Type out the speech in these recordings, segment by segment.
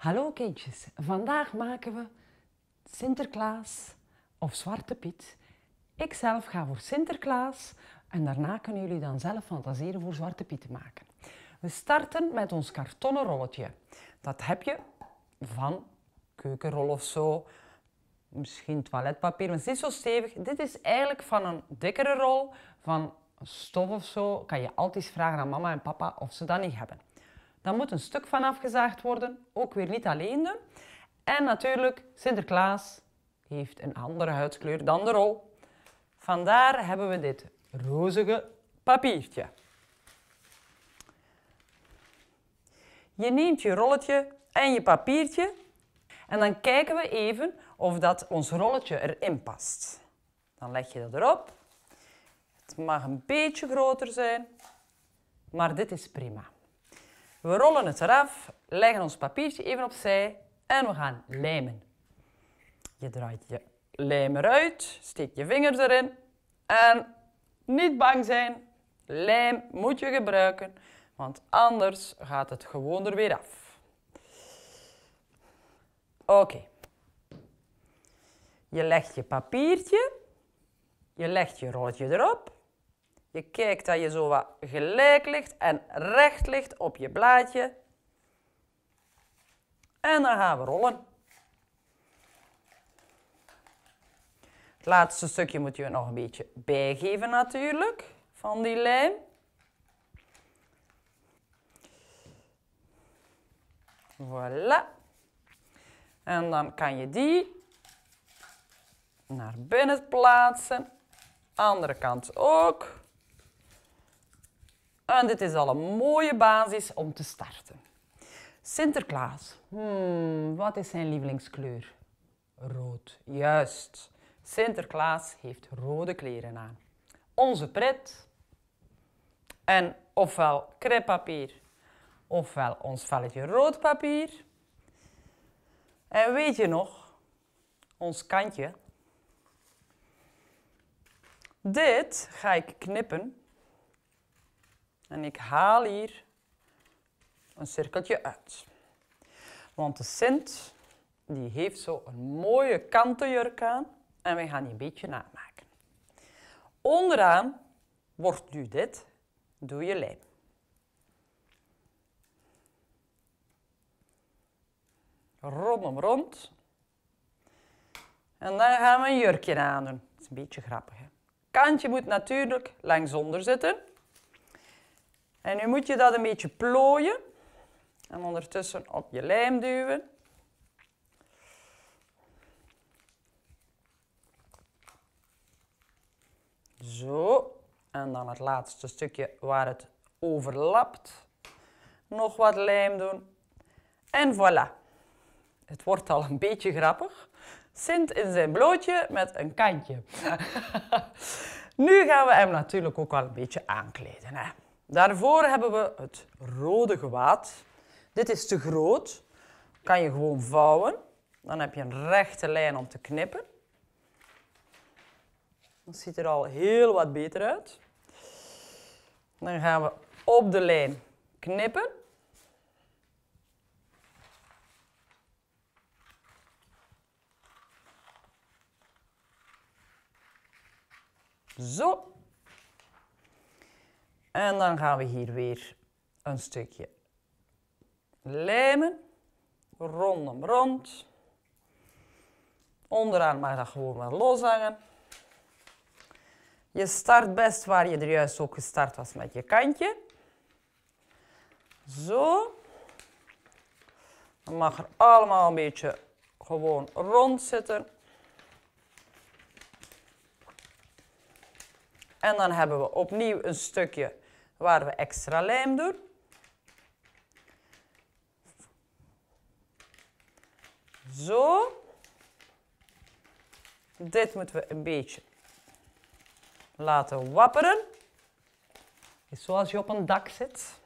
Hallo kindjes, vandaag maken we Sinterklaas of Zwarte Piet. Ik zelf ga voor Sinterklaas en daarna kunnen jullie dan zelf fantaseren voor Zwarte Piet te maken. We starten met ons kartonnen rolletje. Dat heb je van keukenrol of zo, misschien toiletpapier, maar het is niet zo stevig. Dit is eigenlijk van een dikkere rol, van stof of zo. Kan je altijd vragen aan mama en papa of ze dat niet hebben. Dan moet een stuk van afgezaagd worden, ook weer niet alleen doen. En natuurlijk, Sinterklaas heeft een andere huidskleur dan de rol. Vandaar hebben we dit rozige papiertje. Je neemt je rolletje en je papiertje en dan kijken we even of dat ons rolletje erin past. Dan leg je dat erop. Het mag een beetje groter zijn, maar dit is prima. We rollen het eraf, leggen ons papiertje even opzij en we gaan lijmen. Je draait je lijm eruit, steek je vingers erin en niet bang zijn. Lijm moet je gebruiken, want anders gaat het gewoon er weer af. Oké. Je legt je papiertje, je legt je rolletje erop je kijkt dat je zo wat gelijk ligt en recht ligt op je blaadje. En dan gaan we rollen. Het laatste stukje moet je nog een beetje bijgeven natuurlijk, van die lijm. Voilà. En dan kan je die naar binnen plaatsen. Andere kant ook. En dit is al een mooie basis om te starten. Sinterklaas. Hmm, wat is zijn lievelingskleur? Rood. Juist. Sinterklaas heeft rode kleren aan. Onze pret. En ofwel crepapier, ofwel ons velletje rood papier. En weet je nog, ons kantje. Dit ga ik knippen en ik haal hier een cirkeltje uit. Want de Sint die heeft zo een mooie kanten jurk aan en wij gaan die een beetje namaken. Onderaan wordt nu dit, doe je lijm. Rondom rond. En dan gaan we een jurkje aan doen. Dat is een beetje grappig. Hè? Kantje moet natuurlijk langs zitten. En nu moet je dat een beetje plooien. En ondertussen op je lijm duwen. Zo. En dan het laatste stukje waar het overlapt. Nog wat lijm doen. En voilà. Het wordt al een beetje grappig. Sint in zijn blootje met een kantje. nu gaan we hem natuurlijk ook al een beetje aankleden. Hè? Daarvoor hebben we het rode gewaad. Dit is te groot. Kan je gewoon vouwen. Dan heb je een rechte lijn om te knippen. Dat ziet er al heel wat beter uit. Dan gaan we op de lijn knippen. Zo. En dan gaan we hier weer een stukje lijmen. Rondom rond. Onderaan mag dat gewoon maar los hangen. Je start best waar je er juist ook gestart was met je kantje. Zo. Dan mag er allemaal een beetje gewoon rond zitten. En dan hebben we opnieuw een stukje waar we extra lijm doen. Zo. Dit moeten we een beetje laten wapperen. zoals je op een dak zit.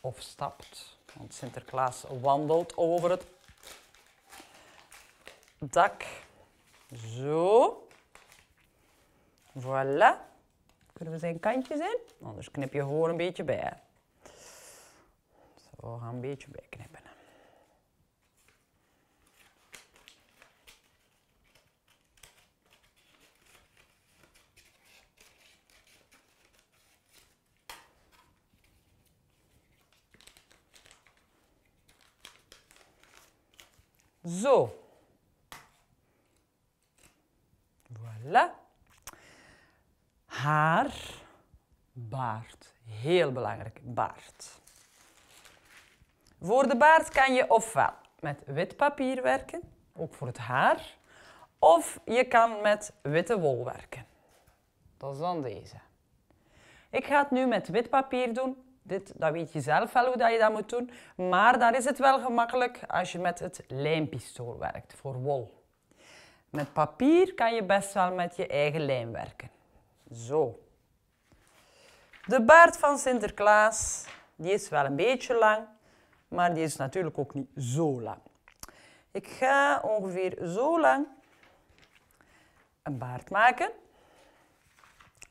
Of stapt, want Sinterklaas wandelt over het dak. Zo. Voilà. Kunnen we zijn kantjes in? Anders knip je hoor een beetje bij. Zo, we een beetje bijknippen. Zo. belangrijk, baard. Voor de baard kan je ofwel met wit papier werken, ook voor het haar, of je kan met witte wol werken. Dat is dan deze. Ik ga het nu met wit papier doen. Dit, dat weet je zelf wel hoe dat je dat moet doen. Maar dan is het wel gemakkelijk als je met het lijmpistool werkt voor wol. Met papier kan je best wel met je eigen lijm werken. Zo. De baard van Sinterklaas, die is wel een beetje lang, maar die is natuurlijk ook niet zo lang. Ik ga ongeveer zo lang een baard maken.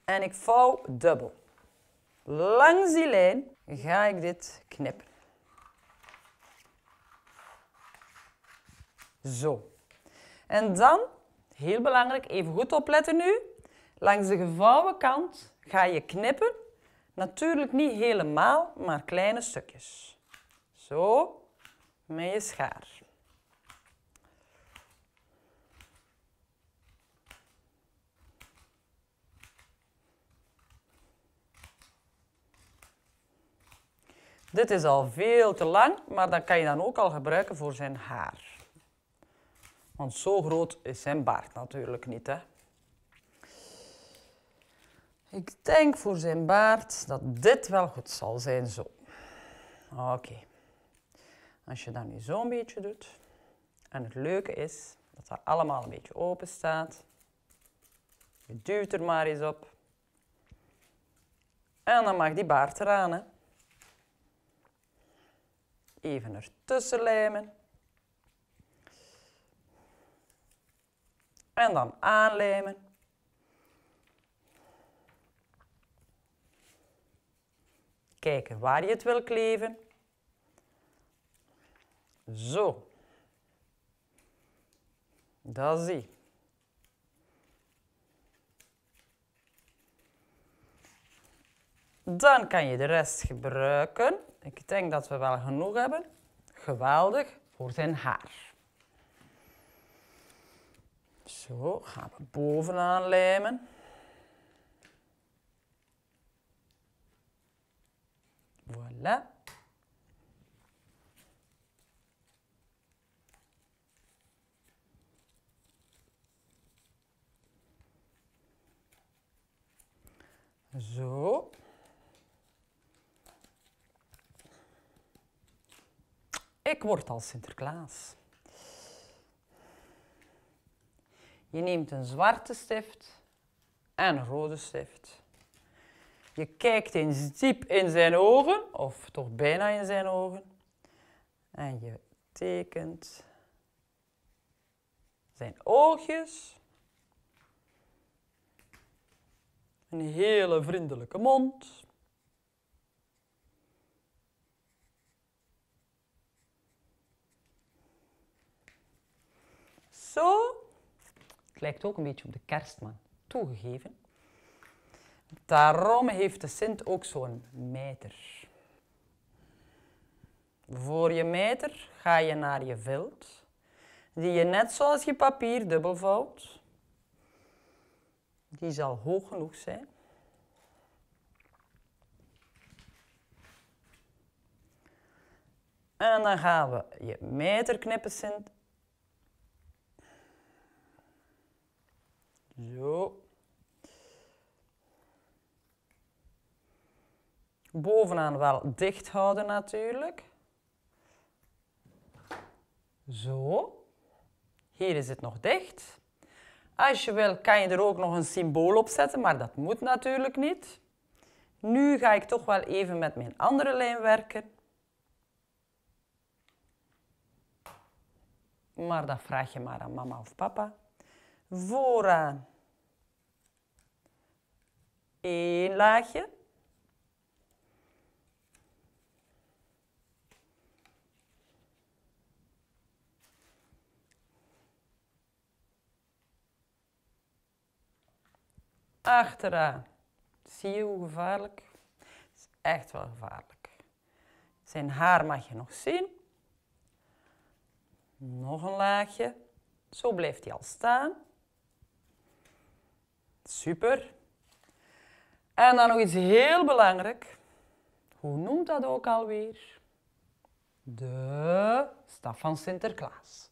En ik vouw dubbel. Langs die lijn ga ik dit knippen. Zo. En dan, heel belangrijk, even goed opletten nu. Langs de gevouwen kant ga je knippen Natuurlijk niet helemaal, maar kleine stukjes. Zo, met je schaar. Dit is al veel te lang, maar dat kan je dan ook al gebruiken voor zijn haar. Want zo groot is zijn baard natuurlijk niet, hè. Ik denk voor zijn baard dat dit wel goed zal zijn zo. Oké. Als je dat nu zo'n beetje doet. En het leuke is dat dat allemaal een beetje open staat. Je duwt er maar eens op. En dan mag die baard eraan. Hè. Even ertussen lijmen. En dan aanlijmen. kijken waar je het wil kleven. Zo. Dat zie. Dan kan je de rest gebruiken. Ik denk dat we wel genoeg hebben. Geweldig voor zijn haar. Zo, gaan we bovenaan lijmen. Voilà. Zo. Ik word al Sinterklaas. Je neemt een zwarte stift en een rode stift. Je kijkt eens diep in zijn ogen, of toch bijna in zijn ogen. En je tekent zijn oogjes. Een hele vriendelijke mond. Zo. Het lijkt ook een beetje op de kerstman, toegegeven. Daarom heeft de Sint ook zo'n meter. Voor je meter ga je naar je veld, die je net zoals je papier dubbelvouwt. Die zal hoog genoeg zijn. En dan gaan we je meter knippen, Sint. Zo. Bovenaan wel dicht houden natuurlijk. Zo. Hier is het nog dicht. Als je wil, kan je er ook nog een symbool op zetten, maar dat moet natuurlijk niet. Nu ga ik toch wel even met mijn andere lijn werken. Maar dat vraag je maar aan mama of papa. Vooraan één laagje. achteraan. Zie je hoe gevaarlijk? Het is echt wel gevaarlijk. Zijn haar mag je nog zien. Nog een laagje. Zo blijft hij al staan. Super. En dan nog iets heel belangrijk. Hoe noemt dat ook alweer? De staf van Sinterklaas.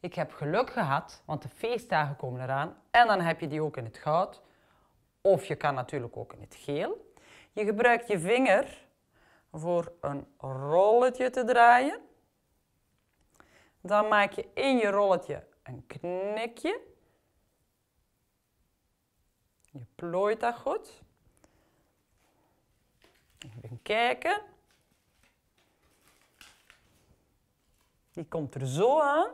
Ik heb geluk gehad, want de feestdagen komen eraan en dan heb je die ook in het goud. Of je kan natuurlijk ook in het geel. Je gebruikt je vinger voor een rolletje te draaien. Dan maak je in je rolletje een knikje. Je plooit dat goed. Even kijken. Die komt er zo aan.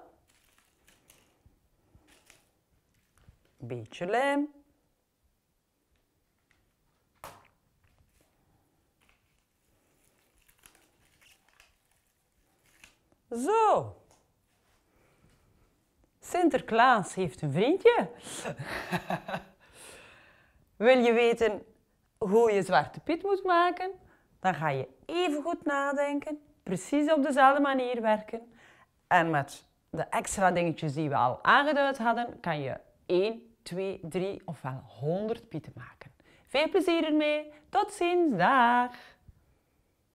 Beetje lijm. Zo. Sinterklaas heeft een vriendje. Wil je weten hoe je Zwarte Piet moet maken? Dan ga je even goed nadenken, precies op dezelfde manier werken. En met de extra dingetjes die we al aangeduid hadden, kan je 1, 2, 3 of wel 100 pieten maken. Veel plezier ermee. Tot ziens. Dag.